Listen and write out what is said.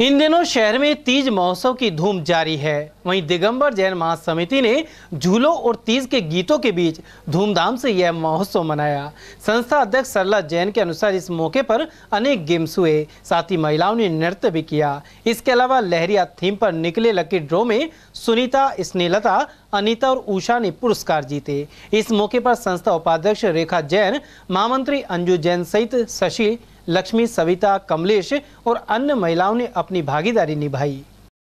इन दिनों शहर में तीज महोत्सव की धूम जारी है वहीं दिगंबर जैन महासमिति ने झूलों और तीज के गीतों के बीच धूमधाम से यह महोत्सव मनाया संस्था अध्यक्ष सरला जैन के अनुसार इस मौके पर अनेक गेम्स हुए साथ ही महिलाओं ने नृत्य भी किया इसके अलावा लहरिया थीम पर निकले लकी ड्रो में सुनीता स्नेलता अनिता और उषा ने पुरस्कार जीते इस मौके पर संस्था उपाध्यक्ष रेखा जैन महामंत्री अंजू जैन सहित शशि लक्ष्मी सविता कमलेश और अन्य महिलाओं ने अपनी भागीदारी निभाई